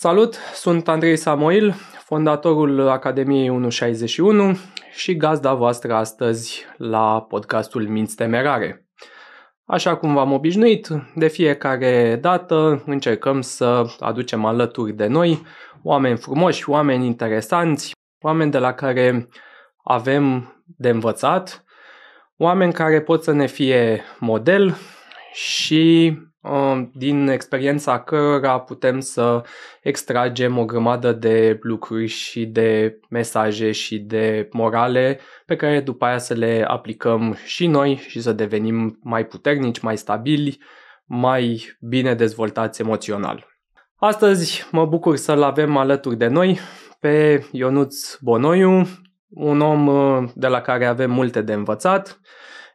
Salut, sunt Andrei Samoil, fondatorul Academiei 161 și gazda voastră astăzi la podcastul Minți Temerare. Așa cum v-am obișnuit, de fiecare dată încercăm să aducem alături de noi oameni frumoși, oameni interesanți, oameni de la care avem de învățat, oameni care pot să ne fie model și Um, din experiența cărora putem să extragem o grămadă de lucruri și de mesaje și de morale pe care după aia să le aplicăm și noi și să devenim mai puternici, mai stabili, mai bine dezvoltați emoțional. Astăzi mă bucur să-l avem alături de noi pe Ionuț Bonoiu, un om uh, de la care avem multe de învățat,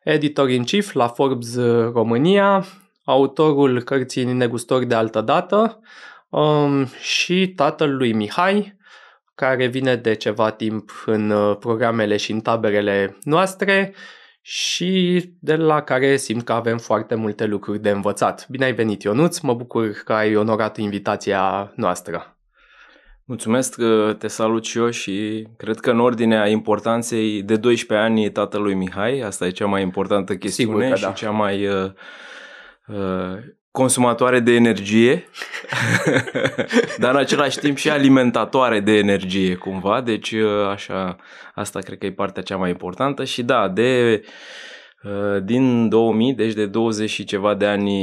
editor în chief la Forbes România, autorul cărții Negustori de altă dată um, și tatăl lui Mihai, care vine de ceva timp în uh, programele și în taberele noastre și de la care simt că avem foarte multe lucruri de învățat. Bine ai venit, Ionuț, mă bucur că ai onorat invitația noastră. Mulțumesc că uh, te salut și eu și cred că în ordinea importanței de 12 ani tatălui Mihai, asta e cea mai importantă chestiune Sigur că da. și cea mai uh, consumatoare de energie, dar în același timp și alimentatoare de energie cumva, deci uh, așa, asta cred că e partea cea mai importantă și da, de uh, din 2000, deci de 20 și ceva de ani,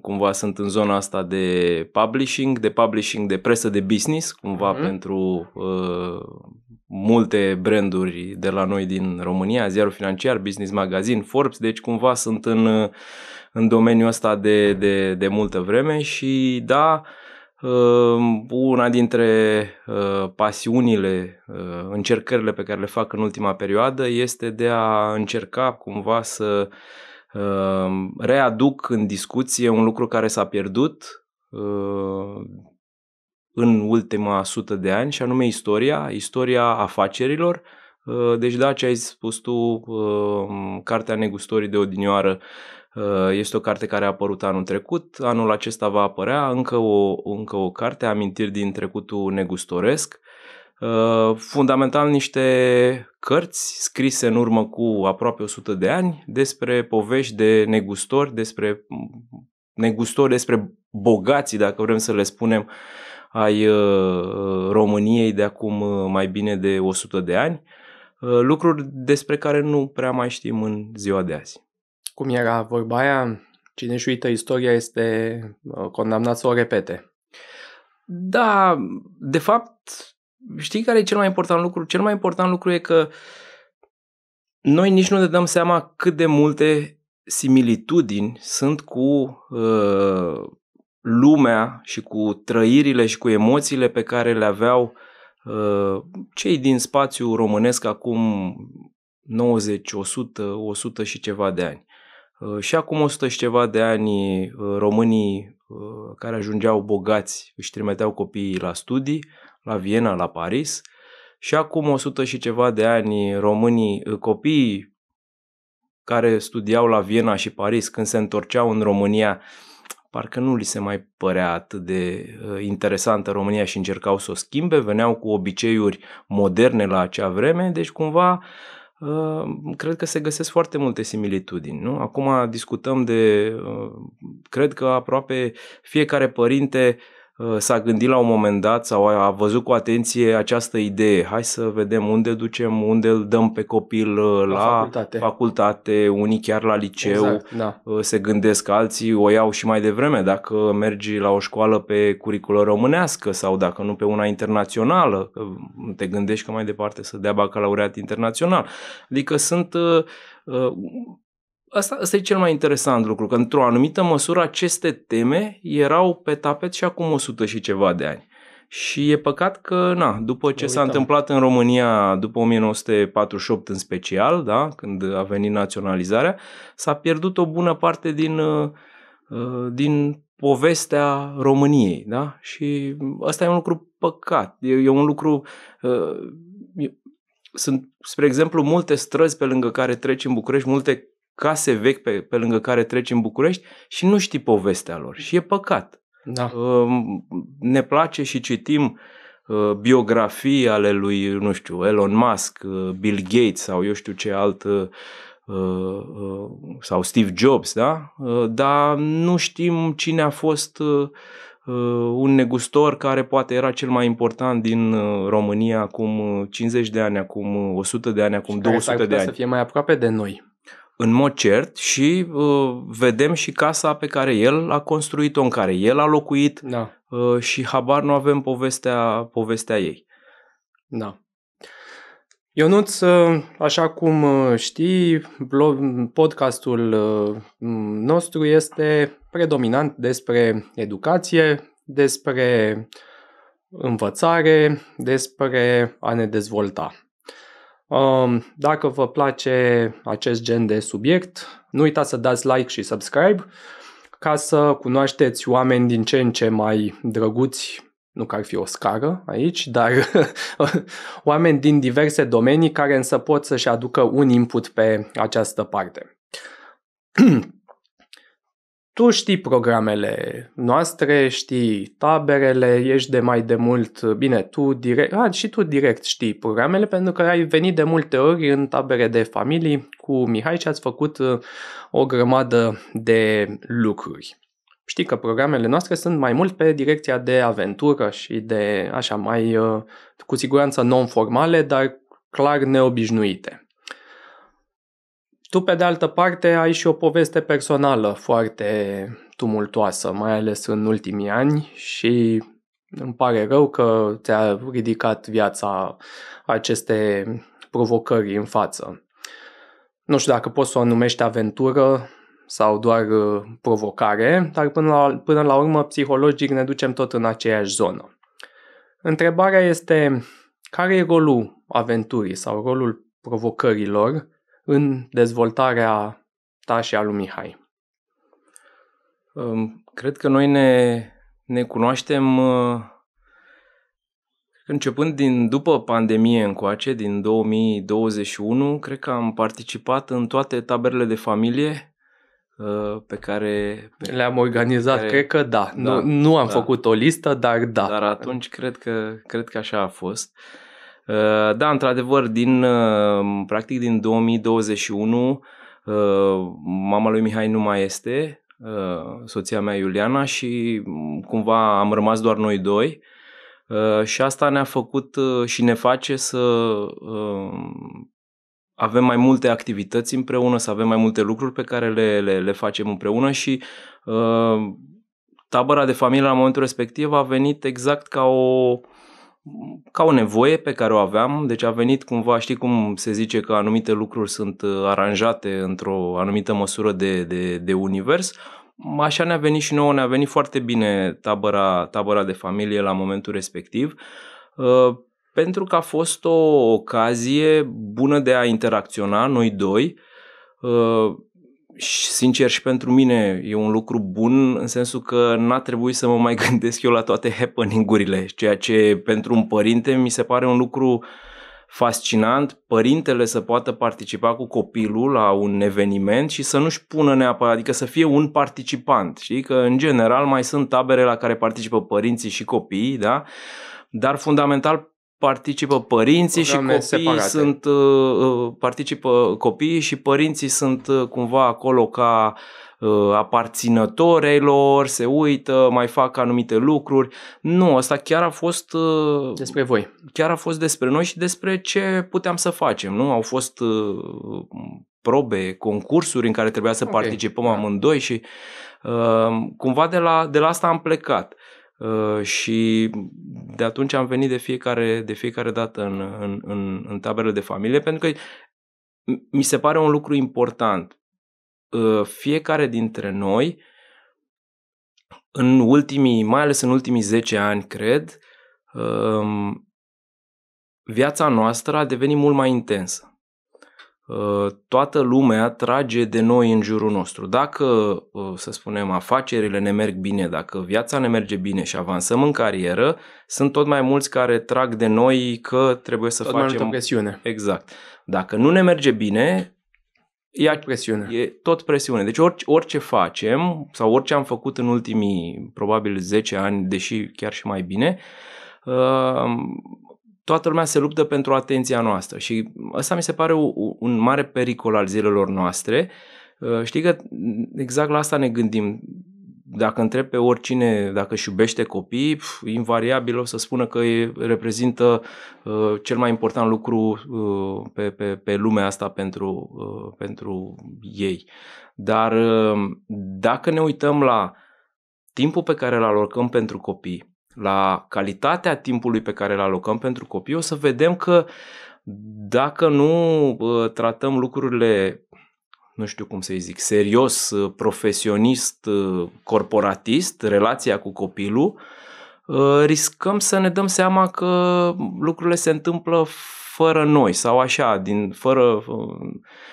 cumva sunt în zona asta de publishing, de publishing de presă de business, cumva mm-hmm. pentru uh, multe branduri de la noi din România, Ziarul Financiar, Business Magazine, Forbes, deci cumva sunt în uh, în domeniul ăsta de, de, de multă vreme și da, uh, una dintre uh, pasiunile, uh, încercările pe care le fac în ultima perioadă este de a încerca cumva să readuc în discuție un lucru care s-a pierdut în ultima sută de ani și anume istoria, istoria afacerilor. Deci da, ce ai spus tu, cartea negustorii de odinioară, Uh, este o carte care a apărut anul trecut, anul acesta va apărea încă o, încă o carte, amintiri din trecutul negustoresc. Uh, fundamental niște cărți scrise în urmă cu aproape 100 de ani despre povești de negustori, despre negustori, despre bogații, dacă vrem să le spunem, ai uh, României de acum mai bine de 100 de ani lucruri despre care nu prea mai știm în ziua de azi cum era vorba aia, cine își uită istoria este uh, condamnat să o repete. Da, de fapt, știi care e cel mai important lucru? Cel mai important lucru e că noi nici nu ne dăm seama cât de multe similitudini sunt cu uh, lumea și cu trăirile și cu emoțiile pe care le aveau uh, cei din spațiu românesc acum 90, 100, 100 și ceva de ani. Uh, și acum 100 și ceva de ani, uh, românii uh, care ajungeau bogați își trimiteau copiii la studii, la Viena, la Paris. Și acum 100 și ceva de ani, românii, copiii care studiau la Viena și Paris, când se întorceau în România, parcă nu li se mai părea atât de interesantă România și încercau să o schimbe, veneau cu obiceiuri moderne la acea vreme, deci cumva uh, Ă, cred că se găsesc foarte multe similitudini. Nu? Acum discutăm de, ă, cred că aproape fiecare părinte Uh, s-a gândit la un moment dat sau a văzut cu atenție această idee. Hai să vedem unde ducem, unde îl dăm pe copil uh, la, la facultate. facultate, unii chiar la liceu, exact, da. Uh, se gândesc alții, o iau și mai devreme dacă mergi la o școală pe curiculă românească sau dacă nu pe una internațională, mm, te gândești că mai departe să dea bacalaureat internațional. Adică sunt Asta, asta e cel mai interesant lucru, că într-o anumită măsură aceste teme erau pe tapet și acum 100 și ceva de ani. Și e păcat că, na, după ce s-a întâmplat în România, după 1948 în special, da, când a venit naționalizarea, s-a pierdut o bună parte din, uh, din povestea României, da? Și asta e un lucru păcat, e, e un lucru... Uh, e, sunt, spre exemplu, multe străzi pe lângă care treci în București, multe case vechi pe, pe lângă care treci în București și nu știi povestea lor și e păcat. Da. Ehm, ne place și citim uh, biografii ale lui, nu știu, Elon Musk, uh, Bill Gates sau eu știu ce alt uh, sau Steve Jobs, da? Dar nu știm cine a fost un negustor care poate era cel mai important din România acum 50 de ani, acum 100 de ani, acum 200 de ani. să fie mai aproape de noi în mod cert și uh, vedem și casa pe care el a construit-o, în care el a locuit da. uh, și habar nu avem povestea, povestea ei. Da. Ionuț, uh, așa cum uh, știi, podcastul uh, nostru este predominant despre educație, despre învățare, despre a ne dezvolta. Um, dacă vă place acest gen de subiect, nu uitați să dați like și subscribe ca să cunoașteți oameni din ce în ce mai drăguți, nu că ar fi o scară aici, dar oameni din diverse domenii care însă pot să-și aducă un input pe această parte. tu știi programele noastre, știi taberele, ești de mai de mult, bine, tu direct, a, și tu direct știi programele pentru că ai venit de multe ori în tabere de familii cu Mihai și ați făcut uh, o grămadă de lucruri. Știi că programele noastre sunt mai mult pe direcția de aventură și de așa mai, uh, cu siguranță non-formale, dar clar neobișnuite. Tu, pe de altă parte, ai și o poveste personală foarte tumultoasă, mai ales în ultimii ani și îmi pare rău că ți-a ridicat viața aceste provocări în față. Nu știu dacă poți să o numești aventură sau doar uh, provocare, dar până la, până la urmă, psihologic, ne ducem tot în aceeași zonă. Întrebarea este care e rolul aventurii sau rolul provocărilor în dezvoltarea ta și a lui Mihai. Cred că noi ne, ne cunoaștem uh, începând din după pandemie încoace, din 2021, cred că am participat în toate taberele de familie uh, pe care le-am organizat. Care, cred că da. da nu, nu am da. făcut o listă, dar da. Dar atunci cred că, cred că așa a fost. Uh, Uh, da, într-adevăr, din, uh, practic din 2021 uh, mama lui Mihai nu mai este, soția mea Iuliana și mm, cumva am rămas doar noi doi și asta ne-a făcut și ne face să avem mai multe activități împreună, să avem mai multe lucruri pe care le, le, le facem împreună și tabăra de familie la momentul respectiv a venit exact ca o uh, ca o nevoie pe care o aveam, deci a venit cumva, știi cum se zice că anumite lucruri sunt uh, aranjate într-o anumită măsură de, de, de univers, așa ne-a venit și nouă, ne-a venit foarte bine tabăra, tabăra de familie la momentul respectiv, uh, pentru că a fost o ocazie bună de a interacționa noi doi, uh, sincer și pentru mine e un lucru bun în sensul că n-a trebuit să mă mai gândesc eu la toate happening-urile, ceea ce pentru un părinte mi se pare un lucru fascinant, părintele să poată participa cu copilul la un eveniment și să nu-și pună neapărat, adică să fie un participant, știi? Că în general mai sunt tabere la care participă părinții și copiii, da? Dar fundamental participă părinții și copiii separate. sunt uh, uh, participă copiii și părinții sunt uh, cumva acolo ca aparținători lor, se uită, mai fac anumite lucruri. Nu, asta chiar a fost despre voi. Chiar a fost despre noi și despre ce puteam să facem, nu? Au fost probe, concursuri în care trebuia să okay. participăm da. amândoi și cumva de la de la asta am plecat. Uh, și de atunci am venit de fiecare, de fiecare dată în, în, în, în taberele de familie, pentru că mi se pare un lucru important. Ă, fiecare dintre noi, în ultimii, mai ales în ultimii 10 ani, cred, ă, viața noastră a devenit mult mai intensă. Uh, toată lumea trage de noi în jurul nostru. Dacă, uh, să spunem, afacerile ne merg bine, dacă viața ne merge bine și avansăm în carieră, sunt tot mai mulți care trag de noi că trebuie să tot facem... Tot presiune. Exact. Dacă nu ne merge bine, e presiune. E tot presiune. Deci orice, orice facem sau orice am făcut în ultimii probabil 10 ani, deși chiar și mai bine, uh, toată lumea se luptă pentru atenția noastră și asta mi se pare un mare pericol al zilelor noastre. Uh, știi că exact la asta ne gândim. Dacă întreb pe oricine dacă își iubește copii, pf, invariabil o să spună că reprezintă uh, cel mai important lucru uh, pe, pe, pe lumea asta pentru, uh, pentru ei. Dar uh, dacă ne uităm la timpul pe care îl alocăm pentru copii, la calitatea timpului pe care îl alocăm pentru copii, o să vedem că dacă nu tratăm lucrurile, nu știu cum să-i zic, serios, profesionist, corporatist, relația cu copilul, riscăm să ne dăm seama că lucrurile se întâmplă fără noi sau așa, din fără uh,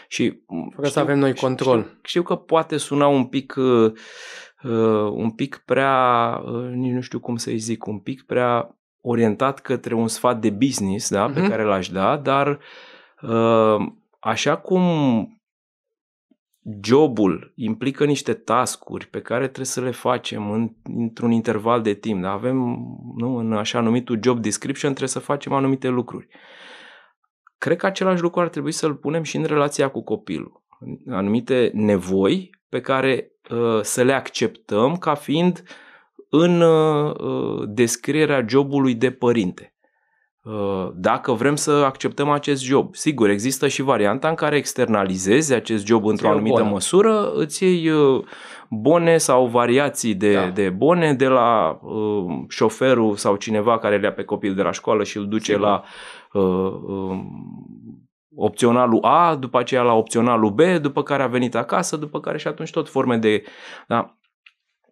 și fără știu, să avem noi control. Știu, știu că poate suna un pic uh, uh un pic prea uh, nici nu știu cum să-i zic, un pic prea orientat către un sfat de business, da, uh-huh. pe mhm. care l-aș da, dar uh, așa cum jobul implică niște tascuri pe care trebuie să le facem în, într-un interval de timp. Da? Avem, nu, în așa numitul job description trebuie să facem anumite lucruri. Cred că același lucru ar trebui să-l punem și în relația cu copilul. Anumite nevoi pe care uh, să le acceptăm ca fiind în uh, descrierea jobului de părinte. Uh, dacă vrem să acceptăm acest job. Sigur, există și varianta în care externalizezi acest job într-o anumită bone. măsură, îți iei uh, bone sau variații de, da. de bone de la uh, șoferul sau cineva care le ia pe copil de la școală și îl duce Sigur. la Uh, um, opționalul A, după aceea la opționalul B, după care a venit acasă, după care și atunci tot forme de... Da?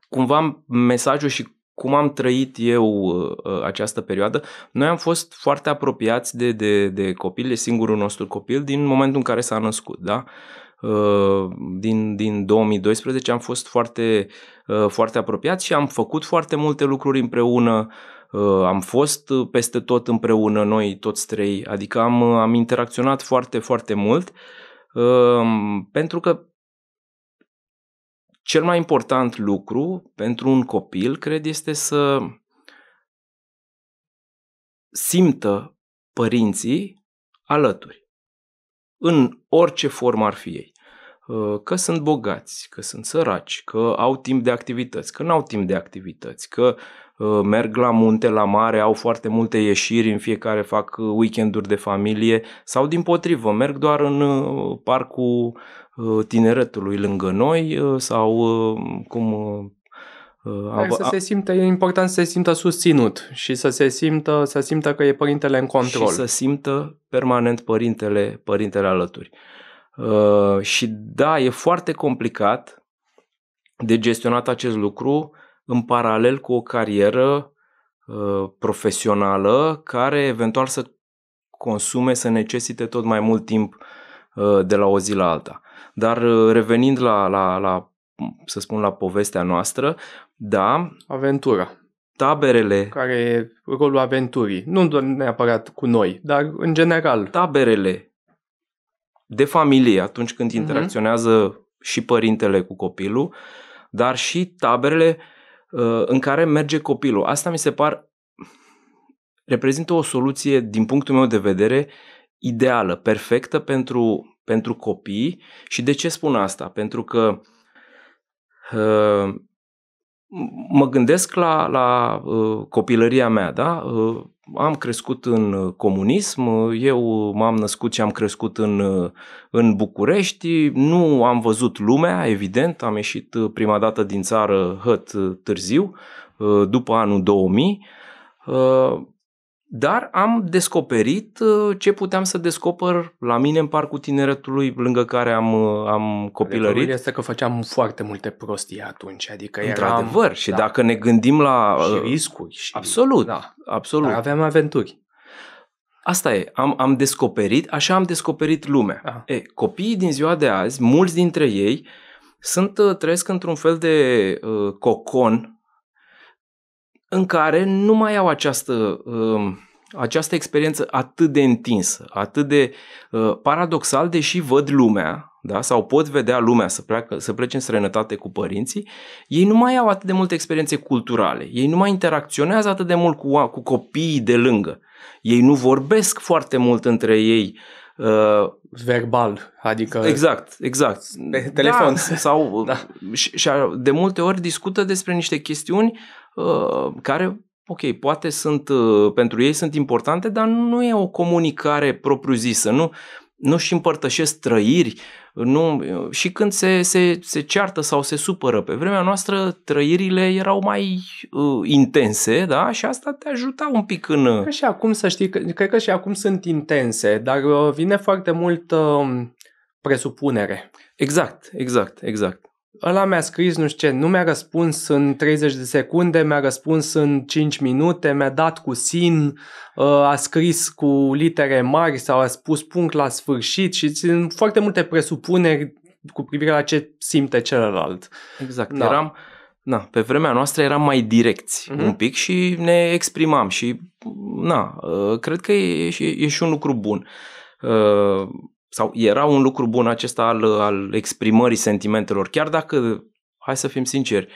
Cumva mesajul și cum am trăit eu uh, această perioadă, noi am fost foarte apropiați de, de, de copil, de singurul nostru copil din momentul în care s-a născut, da? Uh, din, din 2012 am fost foarte, foarte apropiați și am făcut foarte multe lucruri împreună, Uh, am fost uh, peste tot împreună noi toți trei, adică am, uh, am interacționat foarte, foarte mult um, pentru că cel mai important lucru pentru un copil, cred, este să simtă părinții alături, în orice formă ar fi ei. Că sunt bogați, că sunt săraci, că au timp de activități, că nu au timp de activități, că uh, Uh, merg la munte, la mare, au foarte multe ieșiri, în fiecare fac uh, weekenduri de familie sau din potrivă, merg doar în uh, parcul tineretului lângă noi sau cum a, să se simtă, e important să se simtă susținut și să se simtă, să simtă că e părintele în control. Și să simtă permanent părintele, părintele alături. Uh, și da, e foarte complicat de gestionat acest lucru în paralel cu o carieră uh, profesională care eventual să consume, să necesite tot mai mult timp uh, de la o zi la alta. Dar uh, revenind la, la, la, să spun, la povestea noastră, da... Aventura. Taberele. Care e rolul aventurii. Nu neapărat cu noi, dar în general. Taberele de familie atunci când mhm. interacționează uh-huh. și părintele cu copilul, dar și taberele Uh, în care merge copilul. Asta mi se par reprezintă o soluție, din punctul meu de vedere, ideală, perfectă pentru, pentru copii. Și de ce spun asta? Pentru că uh, mă gândesc la, la uh, copilăria mea, da? Uh, am crescut în uh, comunism, uh, eu m-am născut și am crescut în, uh, în București, nu am văzut lumea, evident, am ieșit prima dată din țară hăt târziu, după anul 2000, dar am descoperit uh, ce puteam să descoper la mine în Parcul Tineretului, lângă care am, uh, am copilărit. este că făceam foarte multe prostii atunci, adică Într-adevăr, eram, și da. dacă ne gândim la... Și uh, riscuri. Și, absolut, da, absolut. Dar aveam aventuri. Asta e, am, am descoperit, așa am descoperit lumea. Ah. E, copiii din ziua de azi, mulți dintre ei, sunt trăiesc într-un fel de uh, cocon în care nu mai au această uh, această experiență atât de întinsă, atât de uh, paradoxal, deși văd lumea, da? sau pot vedea lumea să, pleacă, să plece în străinătate cu părinții, ei nu mai au atât de multe experiențe culturale, ei nu mai interacționează atât de mult cu, cu copiii de lângă, ei nu vorbesc foarte mult între ei. Uh, Verbal, adică... Exact, exact. Pe telefon. Da, sau da. Și, și de multe ori discută despre niște chestiuni uh, care ok, poate sunt, uh, pentru ei sunt importante, dar nu e o comunicare propriu-zisă, nu, nu și împărtășesc trăiri, nu, uh, și când se, se, se ceartă sau se supără. Pe vremea noastră trăirile erau mai uh, intense, da? Și asta te ajuta un pic în... Uh, cred că și acum, să știi, cred că și acum sunt intense, dar vine foarte mult uh, presupunere. Exact, exact, exact ăla mi-a scris nu știu ce, nu mi-a răspuns în 30 de secunde, mi-a răspuns în 5 minute, mi-a dat cu sin, ă, a scris cu litere mari sau a spus punct la sfârșit și sunt foarte multe presupuneri cu privire la ce simte celălalt. Exact, da. eram... Na, pe vremea noastră eram mai direcți mm-hmm. un pic și ne exprimam și na, ă, cred că e, e, e și un lucru bun. Ă, sau era un lucru bun acesta al, al exprimării sentimentelor, chiar dacă, hai să fim sinceri,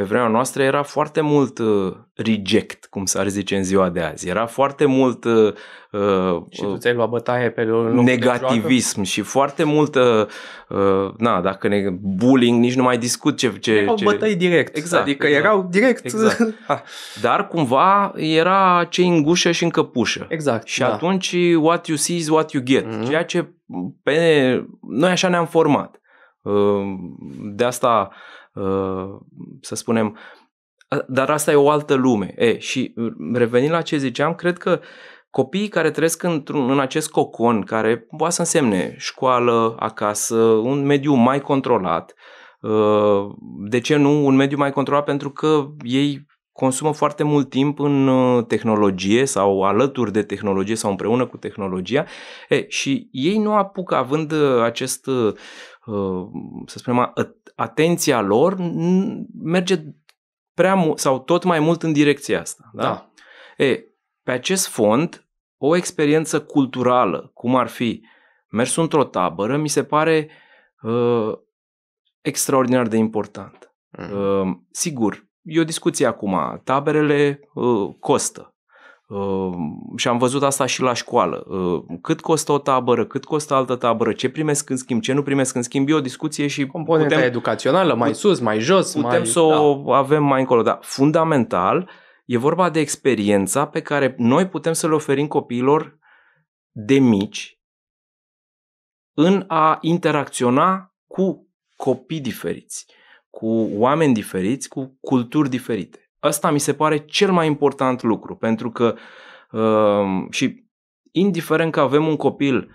pe vremea noastră era foarte mult uh, reject, cum s-ar zice în ziua de azi. Era foarte mult uh, uh și tu ți-ai luat bătaie pe negativism și foarte mult uh, uh, na, dacă ne bullying, nici nu mai discut ce ce erau ce... bătăi direct. Exact, adică exact, erau direct. Exact. Dar cumva era ce îngușă și încăpușă. Exact. Și da. atunci what you see is what you get. Mm-hmm. Ceea ce pe noi așa ne-am format. De asta Uh, să spunem, dar asta e o altă lume. E, și uh, revenind la ce ziceam, cred că copiii care trăiesc într-un, în acest cocon, care poate să însemne școală, acasă, un mediu mai controlat, uh, de ce nu un mediu mai controlat? Pentru că ei consumă foarte mult timp în uh, tehnologie sau alături de tehnologie sau împreună cu tehnologia e, și ei nu apucă, având uh, acest, uh, să spunem, atenția lor merge prea mult sau tot mai mult în direcția asta. Da? da. E, pe acest fond, o experiență culturală, cum ar fi mers într-o tabără, mi se pare uh, extraordinar de important. Mm. Mm-hmm. Uh, sigur, e o discuție acum. Taberele uh, costă. Uh, și am văzut asta și la școală. Uh, cât costă o tabără, cât costă altă tabără, ce primesc în schimb, ce nu primesc în schimb, e o discuție și Componenta putem, educațională, mai sus, mai jos. Putem mai, să da. o avem mai încolo, dar fundamental e vorba de experiența pe care noi putem să le oferim copiilor de mici în a interacționa cu copii diferiți cu oameni diferiți, cu culturi diferite. Asta mi se pare cel mai important lucru, pentru că uh, și indiferent că avem un copil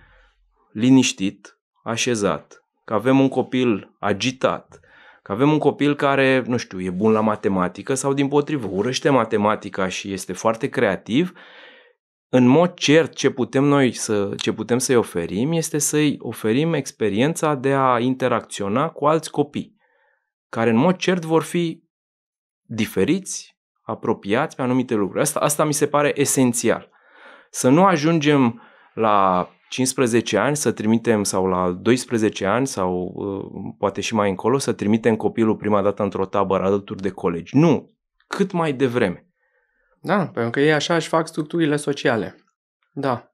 liniștit, așezat, că avem un copil agitat, că avem un copil care, nu știu, e bun la matematică sau din potrivă, urăște matematica și este foarte creativ, în mod cert ce putem noi să, ce putem să-i oferim este să-i oferim experiența de a interacționa cu alți copii care în mod cert vor fi diferiți, apropiați pe anumite lucruri. Asta, asta mi se pare esențial. Să nu ajungem la 15 ani să trimitem sau la 12 ani sau uh, poate și mai încolo să trimitem copilul prima dată într-o tabără alături de colegi. Nu, cât mai devreme. Da, pentru că ei așa își fac structurile sociale. Da.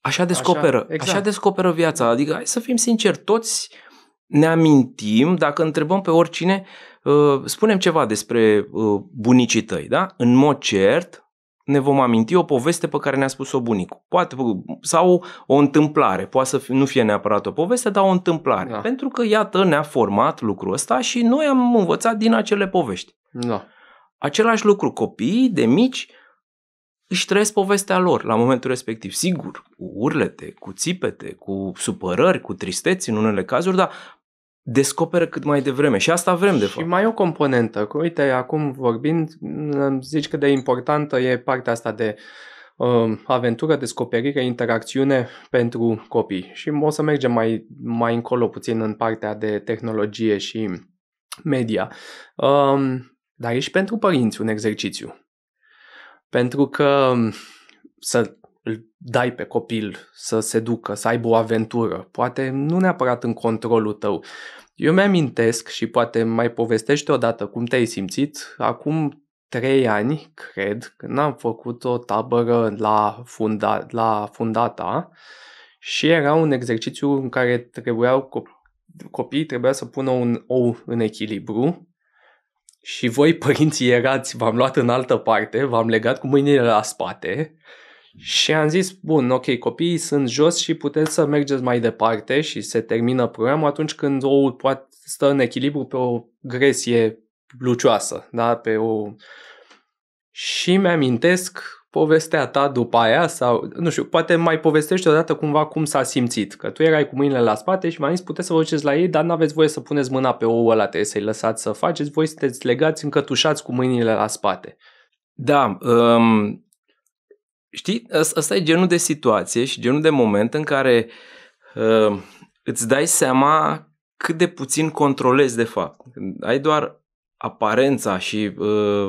Așa descoperă, așa, exact. așa descoperă viața. Adică hai să fim sinceri, toți uh, ne amintim, dacă întrebăm pe oricine, uh, spunem ceva despre uh, bunicii tăi, da? În mod cert, ne vom aminti o poveste pe care ne-a spus-o bunicul. Poate, sau o întâmplare. Poate să nu fie neapărat o poveste, dar o întâmplare. Da. Pentru că, iată, ne-a format lucrul ăsta și noi am învățat din acele povești. Da. Același lucru, copiii de mici își trăiesc povestea lor la momentul respectiv. Sigur, cu urlete, cu țipete, cu supărări, cu tristeți în unele cazuri, dar descoperă cât mai devreme și asta vrem de fapt. Și mai o componentă, că uite, acum vorbind, zici că de importantă e partea asta de uh, aventură, descoperire, interacțiune pentru copii. Și o să mergem mai, mai încolo puțin în partea de tehnologie și media. Uh, dar e și pentru părinți un exercițiu. Pentru că um, să dai pe copil să se ducă, să aibă o aventură, poate nu neapărat în controlul tău. Eu mi-amintesc și poate mai povestește odată cum te-ai simțit acum trei ani, cred, când am făcut o tabără la, funda, la fundata și era un exercițiu în care trebuiau cop- copiii trebuia să pună un ou în echilibru și voi părinții erați, v-am luat în altă parte, v-am legat cu mâinile la spate și am zis, bun, ok, copiii sunt jos și puteți să mergeți mai departe și se termină programul atunci când ou poate stă în echilibru pe o gresie lucioasă, da, pe o... Și mi-amintesc povestea ta după aia sau, nu știu, poate mai povestești odată cumva cum s-a simțit, că tu erai cu mâinile la spate și mai am zis puteți să vă duceți la ei, dar nu aveți voie să puneți mâna pe ouă ăla, trebuie să-i lăsați să faceți, voi sunteți legați încătușați cu mâinile la spate. Da, um, Știi, asta e genul de situație și genul de moment în care uh, îți dai seama cât de puțin controlezi de fapt. Ai doar aparența și uh,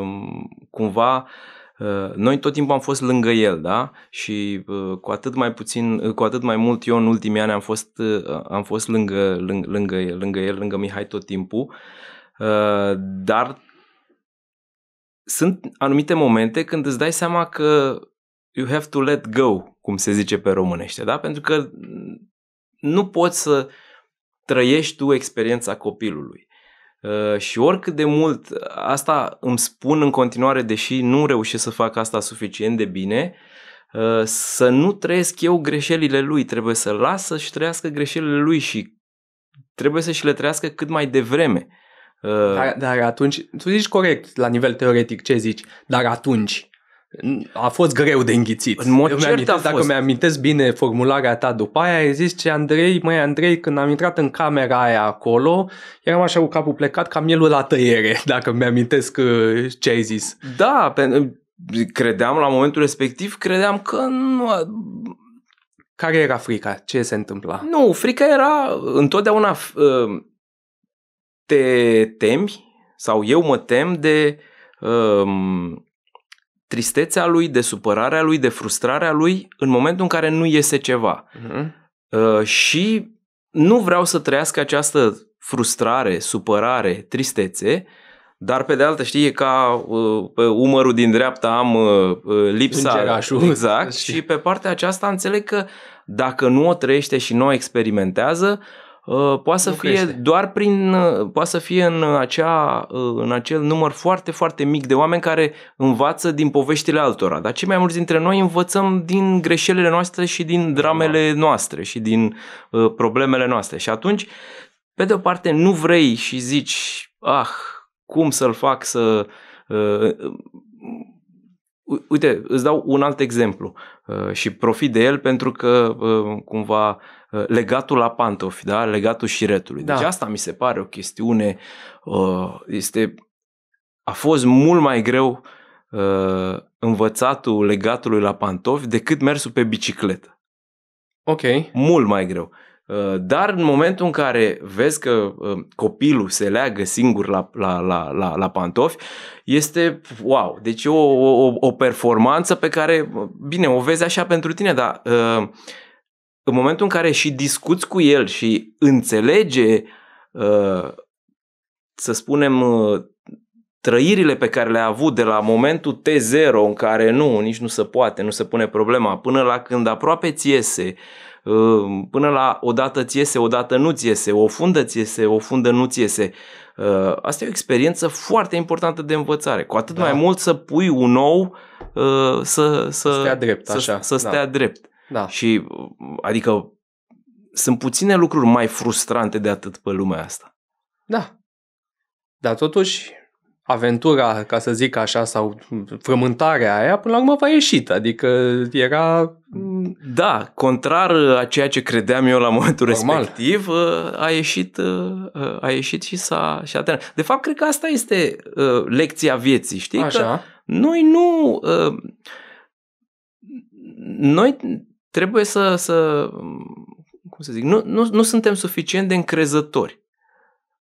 cumva uh, noi tot timpul am fost lângă el, da? Și uh, cu atât mai puțin, cu atât mai mult eu în ultimii ani am fost, uh, am fost lângă, lângă, lângă, el, lângă el, lângă Mihai tot timpul, uh, dar sunt anumite momente când îți dai seama că you have to let go, cum se zice pe românește, da? Pentru că nu poți să trăiești tu experiența copilului. Uh, și oricât de mult asta îmi spun în continuare, deși nu reușesc să fac asta suficient de bine, uh, să nu trăiesc eu greșelile lui, trebuie să lasă și trăiască greșelile lui și trebuie să și le trăiască cât mai devreme. Uh, dar, dar atunci, tu zici corect la nivel teoretic ce zici, dar atunci a fost greu de înghițit. În mod cert amintesc, Dacă mi-amintesc bine formularea ta după aia, ai zis ce Andrei, mai Andrei, când am intrat în camera aia acolo, eram așa cu capul plecat ca mielul la tăiere, dacă mi-amintesc uh, ce ai zis. Da, pe, credeam la momentul respectiv, credeam că nu... Care era frica? Ce se întâmpla? Nu, frica era întotdeauna uh, te temi sau eu mă tem de um, tristețea lui, de supărarea lui, de frustrarea lui în momentul în care nu iese ceva. Uh-huh. Uh, și nu vreau să trăiască această frustrare, supărare, tristețe, dar pe de altă știe ca uh, pe umărul din dreapta am uh, uh lipsa. Exact. și pe partea aceasta înțeleg că dacă nu o trăiește și nu o experimentează, uh, Uh, poate să nu fie crește. doar prin, uh, poate să fie în, acea, uh, în acel număr foarte, foarte mic de oameni care învață din poveștile altora. Dar cei mai mulți dintre noi învățăm din greșelile noastre și din dramele da. noastre și din problemele noastre. Și atunci, pe de o parte, nu vrei și zici, ah, cum să-l fac să... Uite, îți dau un alt exemplu și profit de el pentru că cumva Uh, legatul la pantofi, da? legatul șiretului. Deci da. Deci asta mi se pare o chestiune, uh, este, a fost mult mai greu uh, învățatul legatului la pantofi decât mersul pe bicicletă. Ok. Mult mai greu. Dar în momentul în care vezi că copilul se leagă singur la, la, la, la, la pantofi, este wow. Deci o, o, o performanță pe care, bine, o vezi așa pentru tine, dar uh, în momentul în care și discuți cu el și înțelege, uh, să spunem, uh, trăirile pe care le-a avut de la momentul T0 în care nu, nici nu se poate, nu se pune problema, până la când aproape ți iese, uh, până la odată ți iese, odată nu ți iese, o fundă ți iese, o fundă nu ți iese. Asta e o experiență foarte importantă de învățare. Cu atât da. mai mult să pui un nou să, să, să stea drept. Să, așa. să stea da. drept. Da. Și, adică, sunt puține lucruri mai frustrante de atât pe lumea asta. Da. Dar totuși, aventura, ca să zic așa, sau frământarea aia, până la urmă va ieșit. Adică era... Da, contrar a ceea ce credeam eu la momentul Normal. respectiv, ă, a ieșit, ă, ă, a ieșit și s-a, și a terminat. De fapt, cred că asta este lecția vieții, știi? Așa. Că noi nu... Noi trebuie să, să cum să zic, nu, nu, nu suntem suficient de încrezători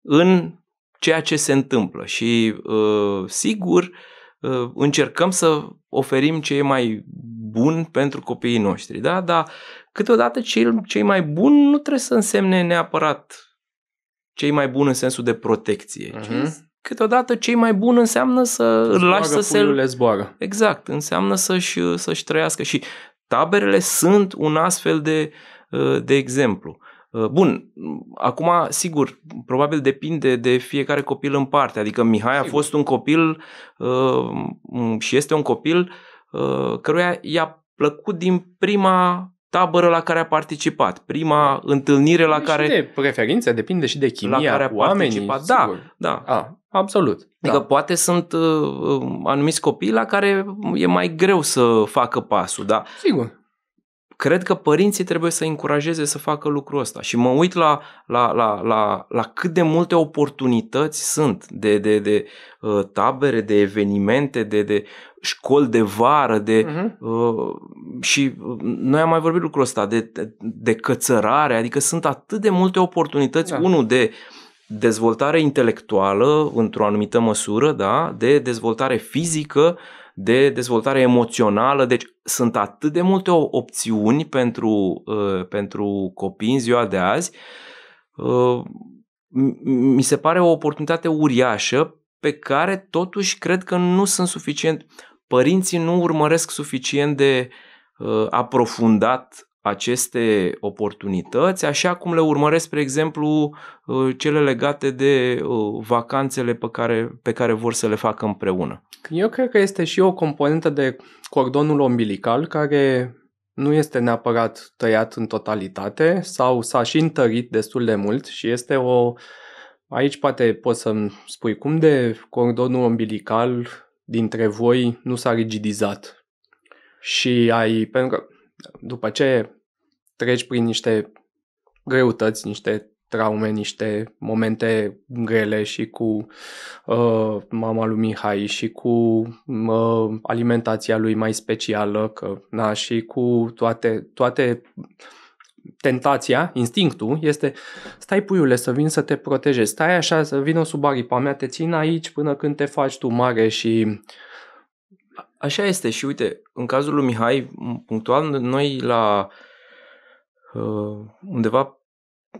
în ceea ce se întâmplă și uh, sigur uh, încercăm să oferim ce e mai bun pentru copiii noștri, da? Dar câteodată cei, cei mai buni nu trebuie să însemne neapărat cei mai buni în sensul de protecție, uh-huh. ci mhm. câteodată cei mai buni înseamnă să îl lași să se... zboară. Exact, înseamnă să-și, să-și trăiască și Taberele sunt un astfel de, uh, de exemplu. Uh, bun, acum, sigur, probabil depinde de fiecare copil în parte. Adică Mihai sigur. a fost un copil uh, și este un copil căruia i-a plăcut din prima tabără la care a participat, prima întâlnire la și care... de preferință, depinde și de chimia la care cu oamenii. Da, sigur. da. A, absolut. Adică da. poate sunt uh, uh, anumiți copii la care e mai greu să facă pasul, da? Sigur cred că părinții trebuie să încurajeze să facă lucrul ăsta și mă uit la, la, la, la, la cât de multe oportunități sunt de, de, de uh, tabere, de evenimente, de, de școli de vară, de uh-huh. uh, și uh, noi am mai vorbit lucrul ăsta de, de cățărare, adică sunt atât de multe oportunități, da. unul de dezvoltare intelectuală într-o anumită măsură, da, de dezvoltare fizică, uh, de dezvoltare emoțională. Deci sunt atât de multe opțiuni pentru, uh, pentru copii în ziua de azi. Uh, mi se pare o oportunitate uriașă pe care totuși cred că nu sunt suficient, părinții nu urmăresc suficient de uh, aprofundat aceste oportunități, așa cum le urmăresc, spre exemplu, cele legate de vacanțele pe care, pe care vor să le facă împreună. Deci, eu cred că este și o componentă de cordonul ombilical care nu este neapărat tăiat în totalitate sau s-a și întărit destul de mult și este o... Aici poate poți să-mi spui cum de cordonul ombilical dintre voi nu s-a rigidizat și ai... Pentru că după ce treci prin niște greutăți, niște traume, niște momente grele și cu uh, mama lui Mihai și cu uh, alimentația lui mai specială că, na, și cu toate, toate tentația, instinctul este stai puiule să vin să te protejezi, stai așa să vină sub aripa mea, te țin aici până când te faci tu mare și Așa este și uite, în cazul lui Mihai, punctual, noi la uh, undeva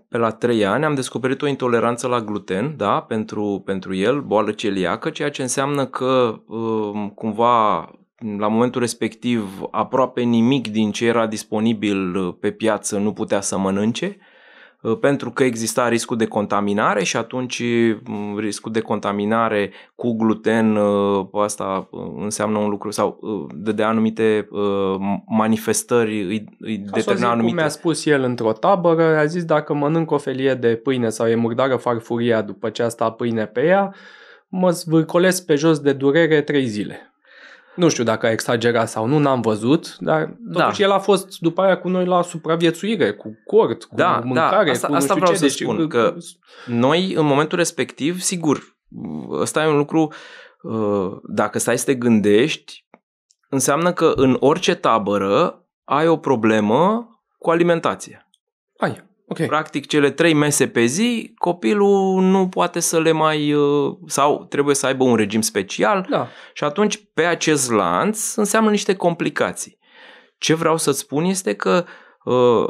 pe la 3 ani am descoperit o intoleranță la gluten, da, pentru, pentru el, boală celiacă, ceea ce înseamnă că um, cumva la momentul respectiv aproape nimic din ce era disponibil pe piață nu putea să mănânce Uh, pentru că exista riscul de contaminare și atunci mm, riscul de contaminare cu gluten, uh, asta uh, înseamnă un lucru sau dădea anumite manifestări, îi, îi Ca anumite... Cum mi-a spus el într-o tabără, a zis dacă mănânc o felie de pâine sau e murdară farfuria după ce asta pâine pe ea, mă zvârcolesc pe jos de durere trei zile. Nu știu dacă a exagerat sau nu, n-am văzut, dar totuși da. el a fost după aia cu noi la supraviețuire, cu cort, cu da, da. mâncare, da. Asta, cu nu asta știu vreau ce. să deci, spun, că noi în momentul respectiv, sigur, ăsta e un lucru, uh, dacă stai să te gândești, înseamnă că în orice tabără ai o problemă cu alimentație. Ai. Okay. Practic, cele trei mese pe zi, copilul nu poate să le mai... Uh, sau trebuie să aibă un regim special da. și atunci pe acest lanț înseamnă niște complicații. Ce vreau să spun este că uh,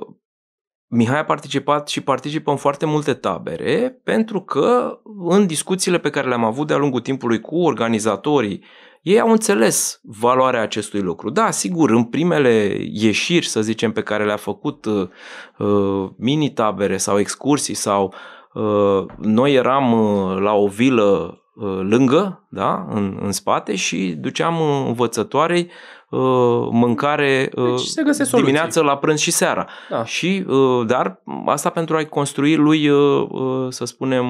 Mihai a participat și participă în foarte multe tabere pentru că în discuțiile pe care le-am avut de-a lungul timpului cu organizatorii ei au înțeles valoarea acestui lucru. Da, sigur, în primele ieșiri, să zicem, pe care le-a făcut uh, uh mini-tabere sau excursii sau uh, noi eram uh, la o vilă uh, lângă, da, în, în spate și duceam învățătoarei uh, mâncare uh, deci se dimineață soluții. la prânz și seara. Da. Și uh, dar asta pentru a-i construi lui, uh, să spunem,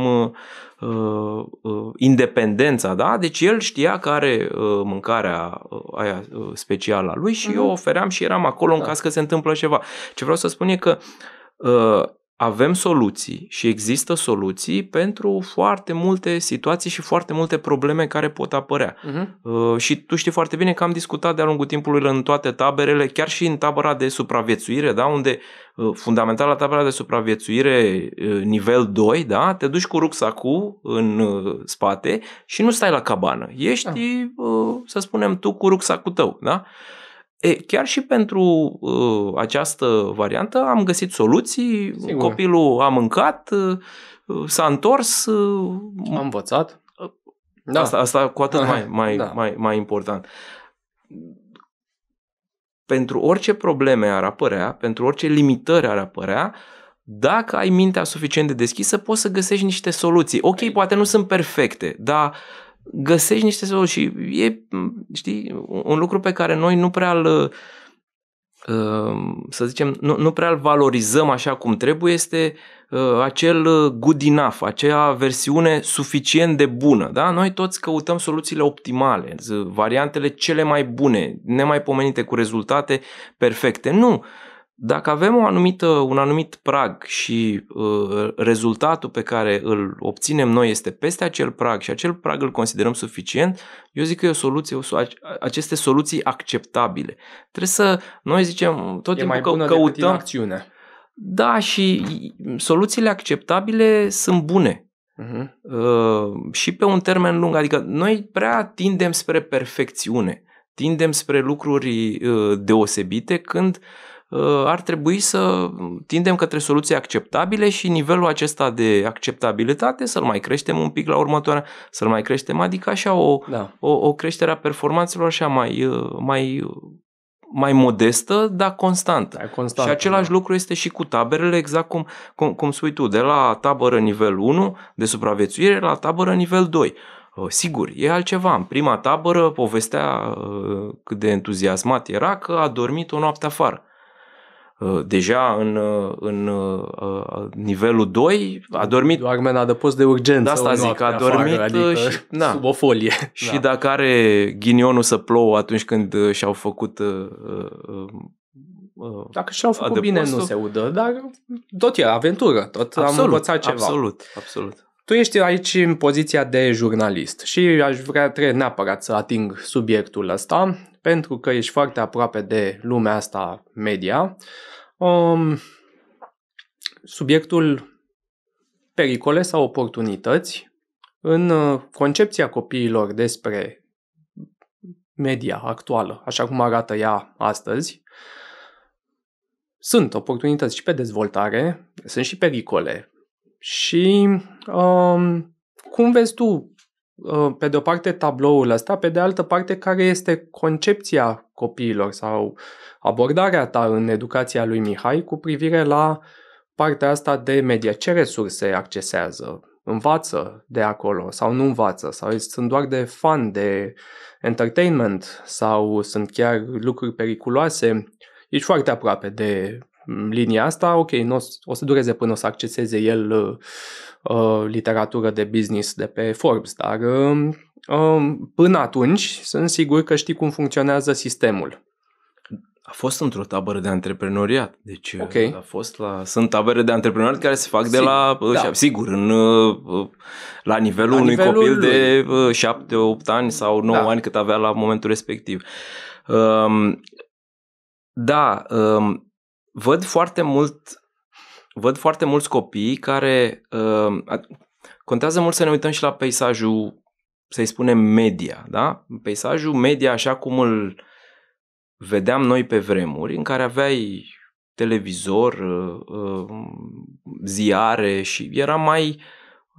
Uh, uh, independența, da? Deci el știa că are uh, mâncarea aia specială a lui și uh-huh. eu mhm. ofeream și eram acolo da. în caz că se întâmplă ceva. Ce vreau să spun e că avem soluții și există soluții pentru foarte multe situații și foarte multe probleme care pot apărea. Uh-huh. Uh, și tu știi foarte bine că am discutat de-a lungul timpului în toate taberele, chiar și în tabăra de supraviețuire, da? unde uh, fundamental la tabăra de supraviețuire uh, nivel 2, da? te duci cu rucsacul în uh, spate și nu stai la cabană. Ești, ah. uh, să spunem, tu cu rucsacul tău. Da? Uh, E, chiar și pentru uh, această variantă am găsit soluții, Sigur. copilul a mâncat, uh, s-a întors. Uh, a învățat. Uh, da. Asta, asta cu atât mai, mai, da. mai, mai important. Pentru orice probleme ar apărea, pentru orice limitări ar apărea, dacă ai mintea suficient de deschisă, poți să găsești niște soluții. Ok, poate nu sunt perfecte, dar găsești niște soluții și e, știi, un lucru pe care noi nu prea îl, uh, să zicem, nu, nu prea îl valorizăm așa cum trebuie, este uh, acel good enough, acea versiune suficient de bună. Da? Noi toți căutăm soluțiile optimale, variantele cele mai bune, nemaipomenite cu rezultate perfecte. Nu! Dacă avem o anumită, un anumit prag și uh, rezultatul pe care îl obținem noi este peste acel prag și acel prag îl considerăm suficient, eu zic că e o soluție, o, aceste soluții acceptabile. Trebuie să, noi zicem, tot e timpul mai bună că căutăm... acțiune. Da, și soluțiile acceptabile sunt bune. Uh-huh. Uh, și pe un termen lung, adică noi prea tindem spre perfecțiune, tindem spre lucruri uh, deosebite când uh, Uh, ar trebui să tindem către soluții acceptabile și nivelul acesta de acceptabilitate să-l mai creștem un pic la următoarea, să-l mai creștem, adică așa o, da. o, o creștere a performanțelor așa mai, uh, mai mai modestă, dar constantă. Da, constant, și același da. lucru este și cu taberele, exact cum, cum, cum spui tu, de la tabără nivel 1 de supraviețuire la tabără nivel 2. Uh, sigur, e altceva. În prima tabără povestea cât de entuziasmat era că a dormit o noapte afară. Uh, deja în, uh, în uh, nivelul 2, a dormit... Doarme în adăpost de urgență. De asta zic, a dormit afară, adică și, na, sub da. o folie. Și da. dacă are ghinionul să plouă atunci când și-au făcut uh, uh, dacă și-au făcut adăpostul. bine nu se udă, dar tot e aventură, tot absolut, am învățat ceva. Absolut, absolut. Tu ești aici în poziția de jurnalist și aș vrea trebuie neapărat să ating subiectul ăsta pentru că ești foarte aproape de lumea asta media. Uh, Um, subiectul pericole sau oportunități în uh, concepția copiilor despre media actuală, așa cum arată ea astăzi, sunt oportunități și pe dezvoltare, sunt și pericole. Și um, cum vezi tu, uh, pe de o parte, tabloul ăsta, pe de altă parte, care este concepția copiilor sau abordarea ta în educația lui Mihai cu privire la partea asta de media. Ce resurse accesează? Învață de acolo sau nu învață? Sau sunt doar de fan, de entertainment sau sunt chiar lucruri periculoase? Ești foarte aproape de mm, linia asta, ok, n-o, o să dureze până o să acceseze el uh, uh literatură de business de pe Forbes, dar uh, uh, până atunci sunt sigur că știi cum funcționează sistemul. A fost într-o tabără de antreprenoriat. Deci uh, okay. a fost la, sunt tabere de antreprenoriat care se fac sigur, de la, uh, da. sigur, în, uh, la nivelul la unui nivelul copil lui. de 7-8 ani sau 9 da. ani cât avea la momentul respectiv. Um, da, um, văd foarte mult, văd foarte mulți copii care, um, contează mult să ne uităm și la peisajul, să-i spunem media, da? Peisajul media așa cum îl vedeam noi pe vremuri în care aveai televizor, uh, uh, ziare și era mai,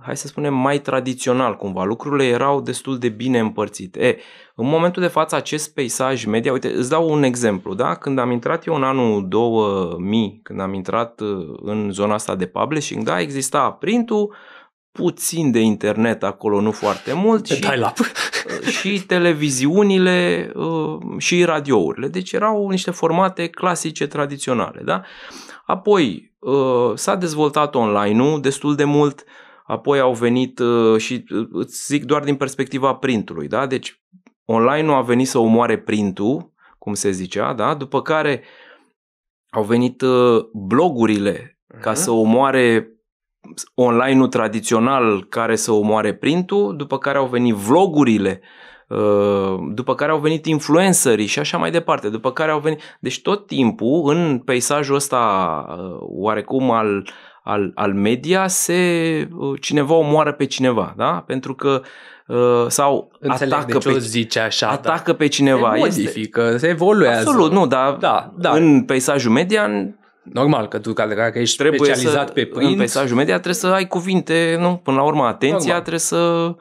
hai să spunem, mai tradițional cumva. Lucrurile erau destul de bine împărțite. E, în momentul de față, acest peisaj media, uite, îți dau un exemplu, da? Când am intrat eu în anul 2000, când am intrat uh, în zona asta de publishing, da, exista printul, puțin de internet acolo, nu foarte mult. Pe și, uh, și televiziunile uh, și radiourile. Deci erau niște formate clasice, tradiționale. Da? Apoi uh, s-a dezvoltat online-ul destul de mult, apoi au venit și îți zic doar din perspectiva printului, da? Deci online-ul a venit să omoare printul, cum se zicea, da? După care au venit blogurile ca uh-huh. să omoare online-ul tradițional care să omoare printul, după care au venit vlogurile, uh, după care au venit influencerii și așa mai departe, după care au venit... Deci tot timpul în peisajul ăsta uh, oarecum al, al, al media se uh, cineva omoară pe cineva, da? Pentru că sau Înțeleg atacă, deci pe, zice așa, da. atacă da. pe cineva. Se modifică, este, se evoluează. Absolut, nu, dar da, da. în peisajul median Normal că tu, dacă ești trebuie specializat să, pe print... În peisajul media trebuie să ai cuvinte, nu? Până la urmă, atenția normal. trebuie să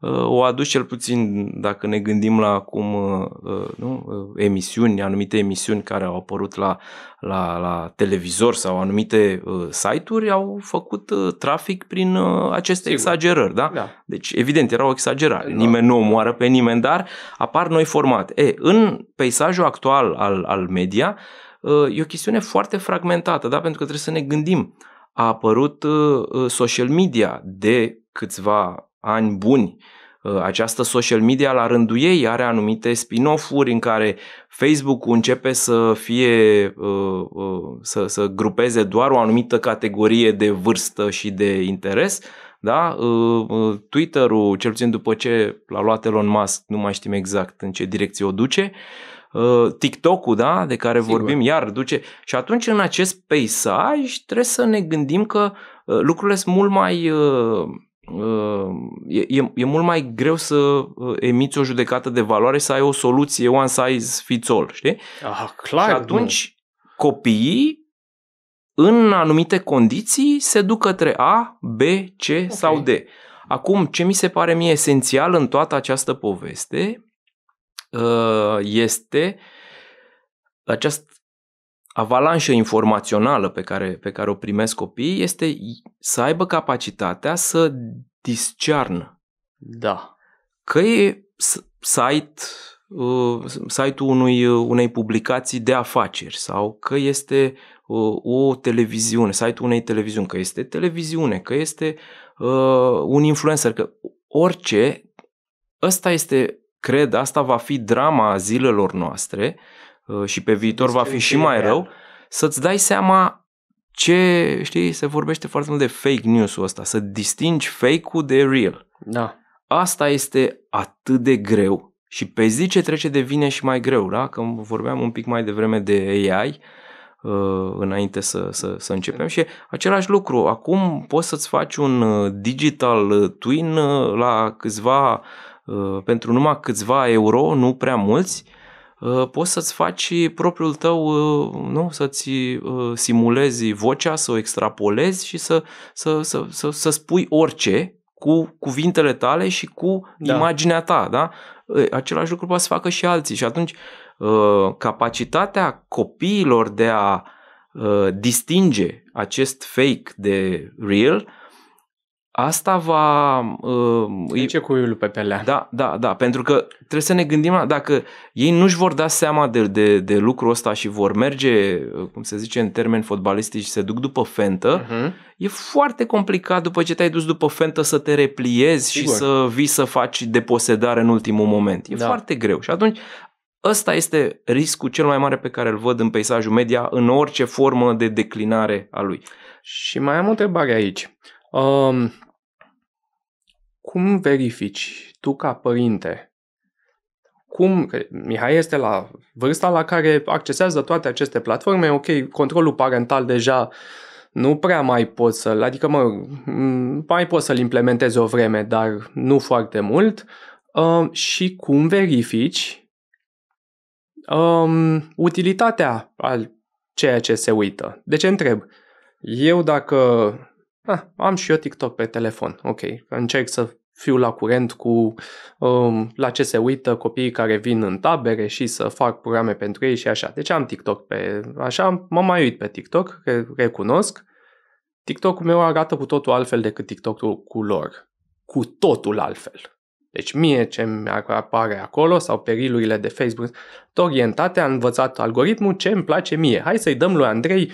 uh, o aduci cel puțin dacă ne gândim la cum uh, uh, nu, emisiuni, anumite emisiuni care au apărut la, la, la televizor sau anumite site-uri au făcut trafic prin aceste Sigur. exagerări. Da? da? Deci evident era o exagerare, da. nimeni nu omoară pe nimeni, dar apar noi formate. E, în peisajul actual al, al media e o chestiune foarte fragmentată, da? pentru că trebuie să ne gândim. A apărut social media de câțiva ani buni, această social media la rândul ei are anumite spin-off-uri în care facebook începe să fie să, să grupeze doar o anumită categorie de vârstă și de interes da? Twitter-ul, cel puțin după ce l-a luat Elon Musk, nu mai știm exact în ce direcție o duce, Uh, TikTok-ul, da, de care Sigur. vorbim, iar duce. Și atunci în acest peisaj trebuie să ne gândim că uh, lucrurile sunt mult mai uh, E, e, e mult mai greu să emiți o judecată de valoare, să ai o soluție one size fits all, știi? Ah, clar. Și atunci nu. copiii în anumite condiții se duc către A, B, C okay. sau D. Acum, ce mi se pare mie esențial în toată această poveste Uh, este această avalanșă informațională pe care, pe care o primesc copiii este să aibă capacitatea să discearnă. Da. Că e site, uh, site-ul unui, uh, unei publicații de afaceri sau că este o televiziune, site-ul unei televiziuni, că este televiziune, că este un influencer, că orice, ăsta este cred, asta va fi drama zilelor noastre uh, și pe viitor va fi și mai rău, să-ți dai seama ce, știi, se vorbește foarte mult de fake news-ul ăsta, să distingi fake-ul de real. Da. Asta este atât de greu și pe zi ce trece devine și mai greu, da? Că vorbeam un pic mai devreme de AI, uh, înainte să, să, să începem și același lucru, acum poți să-ți faci un uh, digital twin la câțiva Uh, pentru numai câțiva euro, nu prea mulți, uh, poți să-ți faci propriul tău, uh, nu? să-ți simulezi vocea, să o extrapolezi și să, să, să, să, să spui orice cu cuvintele tale și cu da. imaginea ta. Da? Același lucru poate să facă și alții și atunci capacitatea copiilor de a distinge acest fake de real asta va... Uh, um, ce cu iulul pe pelea. Da, da, da, pentru că trebuie să ne gândim dacă ei nu-și vor da seama de, de, de lucrul ăsta și vor merge, uh, cum se zice în termeni fotbalistici, se duc după fentă, uh-huh. e foarte complicat după ce te-ai dus după fentă să te repliezi Sigur. și să vii să faci deposedare în ultimul moment. E da. foarte greu și atunci Ăsta este riscul cel mai mare pe care îl văd în peisajul media, în orice formă de declinare a lui. Și mai am o întrebare aici. Um, cum verifici tu ca părinte? Cum, Mihai este la vârsta la care accesează toate aceste platforme, ok, controlul parental deja nu prea mai poți să-l, adică mă, mai poți să-l implementezi o vreme, dar nu foarte mult, Um, și cum verifici um, utilitatea al ceea ce se uită. De ce întreb, eu dacă ah, am și eu TikTok pe telefon, ok, încerc să fiu la curent cu um, la ce se uită copiii care vin în tabere și să fac programe pentru ei și așa. Deci am TikTok pe... Așa, mă mai uit pe TikTok, re- recunosc. TikTok-ul meu arată cu totul altfel decât TikTok-ul cu lor. Cu totul altfel. Deci mie ce mi apare acolo sau perilurile de Facebook, orientate, a învățat algoritmul ce îmi place mie. Hai să-i dăm lui Andrei uh,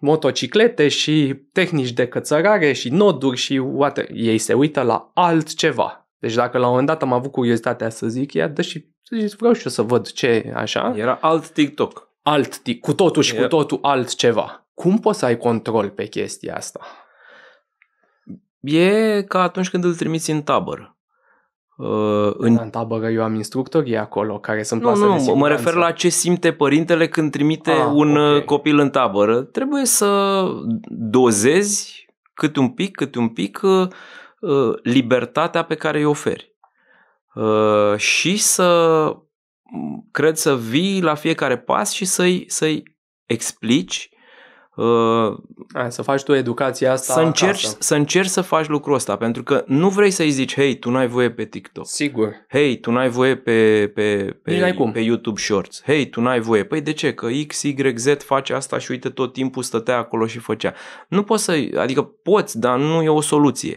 motociclete și tehnici de cățărare și noduri și whatever. Ei se uită la altceva. Deci dacă la un moment dat am avut curiozitatea să zic, ia dă și zici, vreau și eu să văd ce așa. Era alt TikTok. Alt, cu totul și Era... cu totul altceva. Cum poți să ai control pe chestia asta? E ca atunci când îl trimiți în tabără. Uh, în... în tabără eu am instructorii acolo care sunt Nu, nu, de mă refer la ce simte părintele când trimite ah, un okay. Uh, copil în tabără. Trebuie să dozezi cât un pic, cât un pic uh, uh libertatea pe care îi oferi. Uh, și să cred să vii la fiecare pas și să-i, să-i explici Hai, să faci tu educația asta să încerci, să încerci să faci lucrul ăsta, pentru că nu vrei să-i zici, hei, tu n-ai voie pe TikTok. Sigur. Hei, tu n-ai voie pe, pe, pe, pe, cum. pe YouTube Shorts. Hei, tu n-ai voie. Păi de ce? Că X, Y, Z face asta și uite tot timpul stătea acolo și făcea. Nu poți să, adică poți, dar nu e o soluție.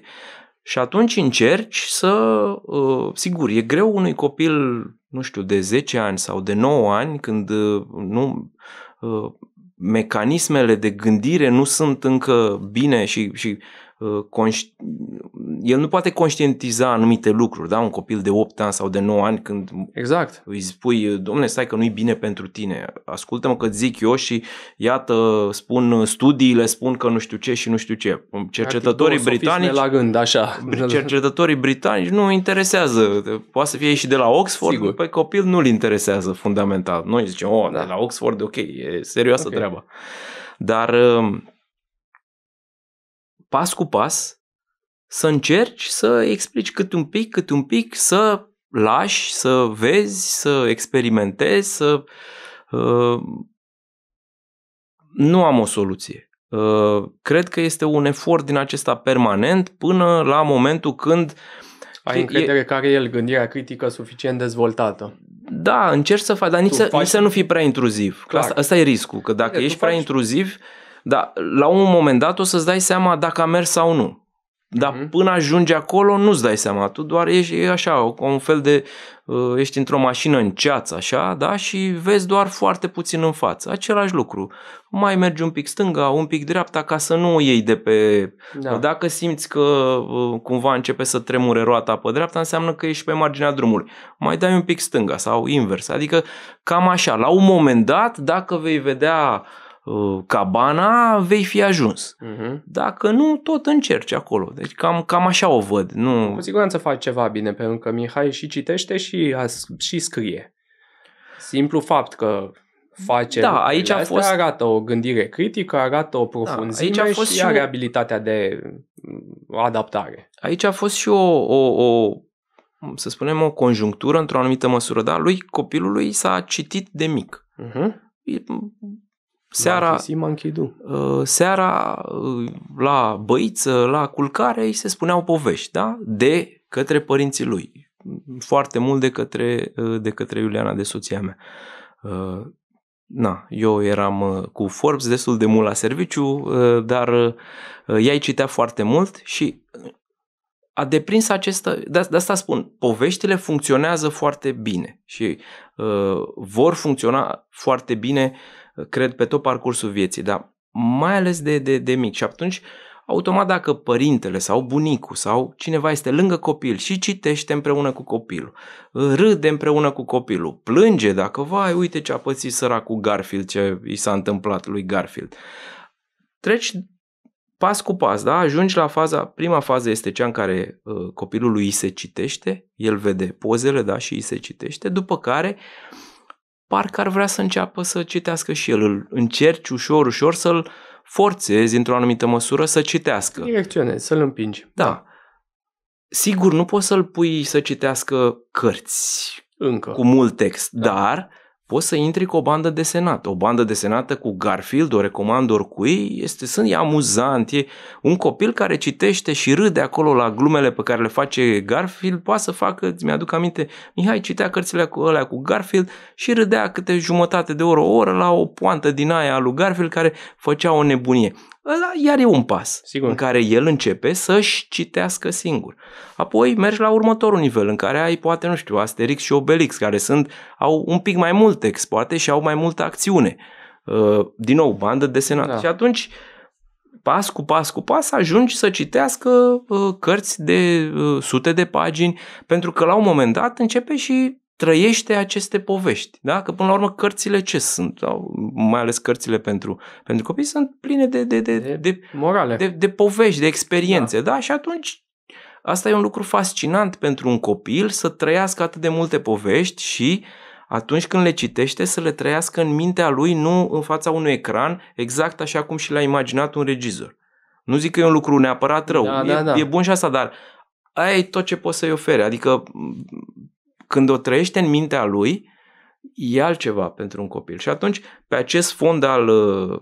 Și atunci încerci să, uh, sigur, e greu unui copil, nu știu, de 10 ani sau de 9 ani, când uh, nu, uh, mecanismele de gândire nu sunt încă bine și, și conști... el nu poate conștientiza anumite lucruri, da? Un copil de 8 ani sau de 9 ani când exact. îi spui, domne, stai că nu-i bine pentru tine, ascultă-mă că zic eu și iată, spun studiile, spun că nu știu ce și nu știu ce. Cercetătorii Practic, britanici... la gând, așa. Cercetătorii britanici nu interesează, poate să fie și de la Oxford, Sigur. pe copil nu-l interesează fundamental. Noi zicem, oh, da. de la Oxford, ok, e serioasă okay. treaba. Dar um, pas cu pas, să încerci să explici cât un pic, cât un pic, să lași, să vezi, să experimentezi, să... Uh, nu am o soluție. Uh, cred că este un efort din acesta permanent până la momentul când... Ai încredere e... că are el gândirea critică suficient dezvoltată. Da, încerci să faci, dar nici, să, faci... nici să nu fii prea intruziv. Asta, asta e riscul, că dacă Bine, ești prea faci... intruziv, dar la un moment dat o să-ți dai seama dacă a mers sau nu. Dar uh-huh. până ajungi acolo nu-ți dai seama, tu doar ești e așa, un fel de, uh, ești într-o mașină în ceață așa, da, și vezi doar foarte puțin în față, același lucru. Mai mergi un pic stânga, un pic dreapta ca să nu o iei de pe... Da. Uh, dacă simți că uh, cumva începe să tremure roata pe dreapta, înseamnă că ești pe marginea drumului. Mai dai un pic stânga sau invers, adică cam așa, la un moment dat, dacă vei vedea uh, Uh, cabana, vei fi ajuns. Uh-huh. Dacă nu, tot încerci acolo. Deci cam, cam așa o văd. Nu... Cu siguranță faci ceva bine, pentru că Mihai și citește și, și scrie. Simplu fapt că face da, aici a fost... arată o gândire critică, arată o da, profunzime da, aici a fost și, și are o... abilitatea de mm, adaptare. Aici a fost și o, o, o să spunem, o conjunctură într-o anumită măsură, da, lui copilului s-a citit de mic. Uh-huh. Seara, uh, seara uh, la băiță, la culcare, îi se spuneau povești, da? De către părinții lui. Foarte mult de către, uh, de către Iuliana, de soția mea. Uh, na, eu eram uh, cu Forbes destul de mult la serviciu, uh, dar uh, ea îi citea foarte mult și a deprins acestă, de, de asta spun, poveștile funcționează foarte bine și uh, vor funcționa foarte bine uh, cred, pe tot parcursul vieții, dar mai ales de, de, de mic. Și atunci, automat dacă părintele sau bunicul sau cineva este lângă copil și citește împreună cu copilul, râde împreună cu copilul, plânge dacă, vai, uite ce a pățit săracul Garfield, ce i s-a întâmplat lui Garfield. Treci pas cu pas, da? Ajungi la faza, prima fază este cea în care uh, copilul lui îi se citește, el vede pozele, da, și îi se citește, după care uh, parcă ar vrea să înceapă să citească și el. Îl încerci ușor, ușor să-l forțezi într-o anumită măsură să citească. Direcționezi, să-l împingi. Da. Sigur, nu poți să-l pui să citească cărți încă cu mult text, da. dar poți să intri cu o bandă desenată. O bandă desenată cu Garfield, o recomand oricui, este, sunt, e amuzant, e un copil care citește și râde acolo la glumele pe care le face Garfield, poate să facă, îți mi-aduc aminte, Mihai citea cărțile cu alea cu Garfield și râdea câte jumătate de oră, o oră la o poantă din aia a lui Garfield care făcea o nebunie. Ăla iar e un pas Sigur. în care el începe să-și citească singur. Apoi mergi la următorul nivel în care ai poate, nu știu, Asterix și Obelix care sunt, au un pic mai mult multe exploate și au mai multă acțiune. Uh, din nou, bandă senat. Da. Și atunci, pas cu pas cu pas, ajungi să citească uh, cărți de uh, sute de pagini, pentru că la un moment dat începe și trăiește aceste povești. Da? Că până la urmă cărțile ce sunt? Mai ales cărțile pentru, pentru copii sunt pline de, de, de, de, de morale, de, de povești, de experiențe. Da. da? Și atunci asta e un lucru fascinant pentru un copil să trăiască atât de multe povești și uh, atunci când le citește să le trăiască în mintea lui, nu în fața unui ecran, exact așa cum și l-a imaginat un regizor. Nu zic că e un lucru neapărat rău, da, da e, da, da. e bun și asta, dar aia e tot ce poți să-i oferi. Adică când o trăiește în mintea lui, e altceva pentru un copil. Și atunci, pe acest fond al uh,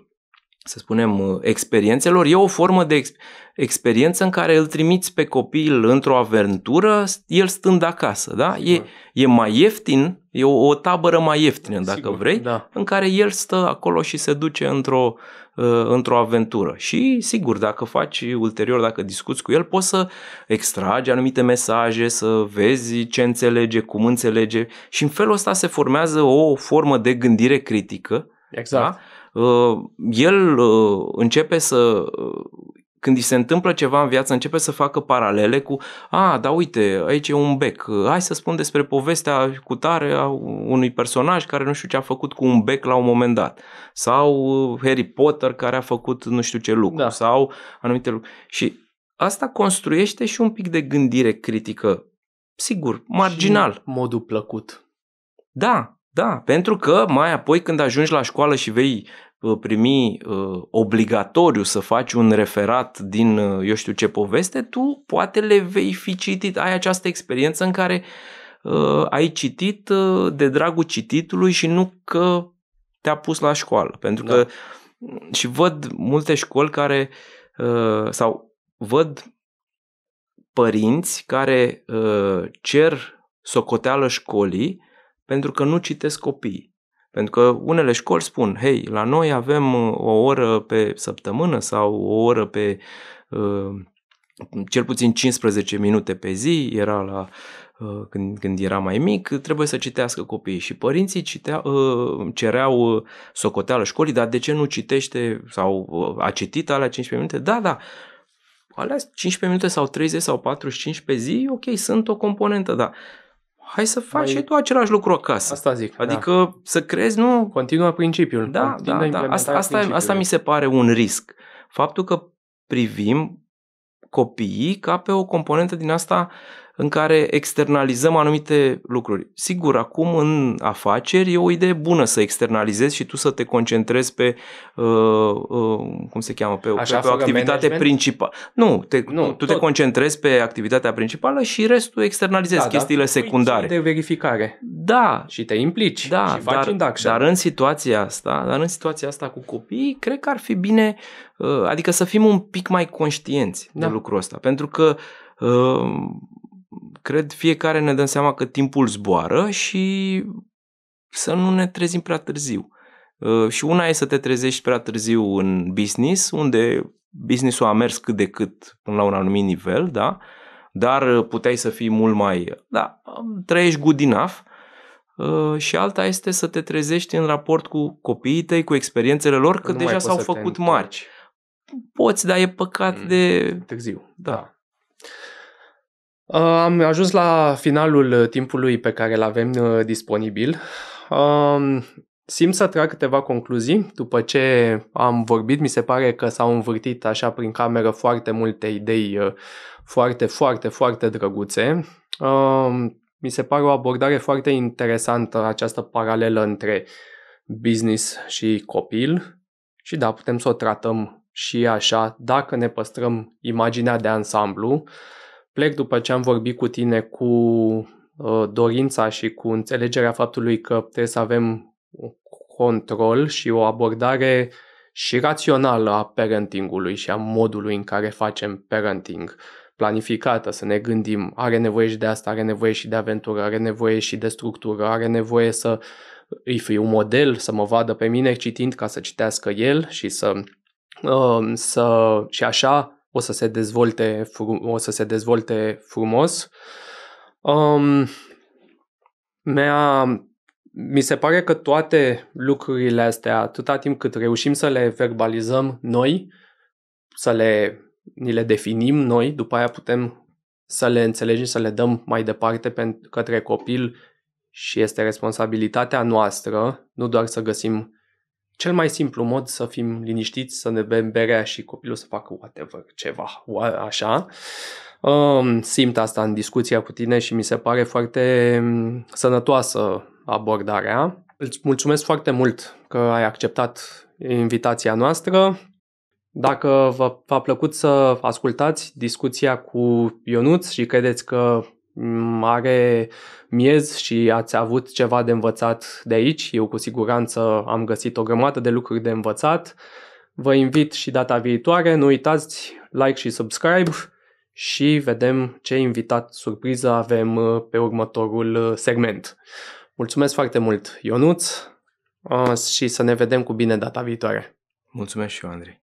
să spunem, uh, experiențelor, e o formă de ex- experiență în care îl trimiți pe copil într-o aventură, el stând acasă, da? E, e mai ieftin, e o, o tabără mai ieftină, dacă Sigur, vrei, da. în care el stă acolo și se duce într-o, uh, într-o aventură. Și, sigur, dacă faci ulterior, dacă discuți cu el, poți să extragi anumite mesaje, să vezi ce înțelege, cum înțelege și în felul ăsta se formează o formă de gândire critică, Exact. Da? Uh, el uh, începe să uh, când îi se întâmplă ceva în viață, începe să facă paralele cu, a, da uite, aici e un bec, hai să spun despre povestea cu tare a unui personaj care nu știu ce a făcut cu un bec la un moment dat. Sau Harry Potter care a făcut nu știu ce lucru. Da. Sau anumite lucruri. Și asta construiește și un pic de gândire critică. Sigur, marginal. Și modul plăcut. Da, da, pentru că mai apoi când ajungi la școală și vei uh, primi uh, obligatoriu să faci un referat din uh, eu știu ce poveste, tu poate le vei fi citit. Ai această experiență în care uh, ai citit uh, de dragul cititului și nu că te-a pus la școală. Pentru da. că și văd multe școli care uh, sau văd părinți care uh, cer socoteală școlii pentru că nu citesc copiii. Pentru că unele școli spun, hei, la noi avem uh, o oră pe săptămână sau o oră pe uh, cel puțin 15 minute pe zi, era la uh, când, când era mai mic, trebuie să citească copiii și părinții citea, uh, cereau uh, socoteală școlii, dar de ce nu citește sau uh, a citit alea 15 minute? Da, da, alea 15 minute sau 30 sau 45 pe zi, ok, sunt o componentă, dar hai să faci mai... și tu același lucru acasă. Asta zic. Da. Adică da. să crezi, nu... Continuă principiul. Da, Continuă da, da. Asta, asta, asta mi se pare un risc. Faptul că privim copiii ca pe o componentă din asta uh, în care externalizăm anumite lucruri. Sigur, acum în afaceri e o idee bună să externalizezi și tu să te concentrezi pe, uh, uh, cum se cheamă, pe, Așa pe, pe o activitate principală. Nu, te, nu tu tot. te concentrezi pe activitatea principală și restul externalizezi, da, da. chestiile da, secundare. de verificare. Da. Și te implici da, și faci dar, induction. Dar în situația asta, dar în situația asta cu copiii, cred că ar fi bine, uh, adică să fim un pic mai conștienți da. de lucrul ăsta. Pentru că uh, cred fiecare ne dăm seama că timpul zboară și să nu ne trezim prea târziu. Uh, și una e să te trezești prea târziu în business, unde businessul a mers cât de cât până la un anumit nivel, da? Dar uh, puteai să fii mult mai... Da, um, trăiești good enough. Uh, și alta este să te trezești în raport cu copiii tăi, cu experiențele lor, că, că deja s-au făcut mari. Poți, dar e păcat mm, de... Târziu. Da. da. Uh, am ajuns la finalul uh, timpului pe care îl avem uh, disponibil. Um, simt să trag câteva concluzii după ce am vorbit. Mi se pare că s-au învârtit așa prin cameră foarte multe idei foarte, foarte, foarte drăguțe. Um, mi se pare o abordare foarte interesantă această paralelă între business și copil și da, putem să o tratăm și așa dacă ne păstrăm imaginea de ansamblu. Uh, plec după ce am vorbit cu tine cu uh, dorința și cu înțelegerea faptului că trebuie să avem control și o abordare și rațională a parentingului și a modului în care facem parenting planificată, să ne gândim, are nevoie și de asta, are nevoie și de aventură, are nevoie și de structură, are nevoie să îi fiu un model, să mă vadă pe mine citind ca să citească el și să, uh, să și așa o să se dezvolte, o să se dezvolte frumos. Um, mi mi se pare că toate lucrurile astea, atâta timp cât reușim să le verbalizăm noi, să le, ni le definim noi, după aia putem să le înțelegem, să le dăm mai departe pentru către copil și este responsabilitatea noastră, nu doar să găsim cel mai simplu mod să fim liniștiți, să ne bem berea și copilul să facă whatever, ceva, așa. Um, simt asta în discuția cu tine și mi se pare foarte um, sănătoasă abordarea. Îți mulțumesc foarte mult că ai acceptat invitația noastră. Dacă v-a, plăcut să ascultați discuția cu Ionuț și credeți că are miez și ați avut ceva de învățat de aici. Eu cu siguranță am găsit o grămadă de lucruri de învățat. Vă invit și data viitoare, nu uitați like și subscribe și vedem ce invitat surpriză avem uh, pe următorul uh, segment. Mulțumesc foarte mult, Ionuț, uh, și să ne vedem cu bine data viitoare. Mulțumesc și eu, Andrei.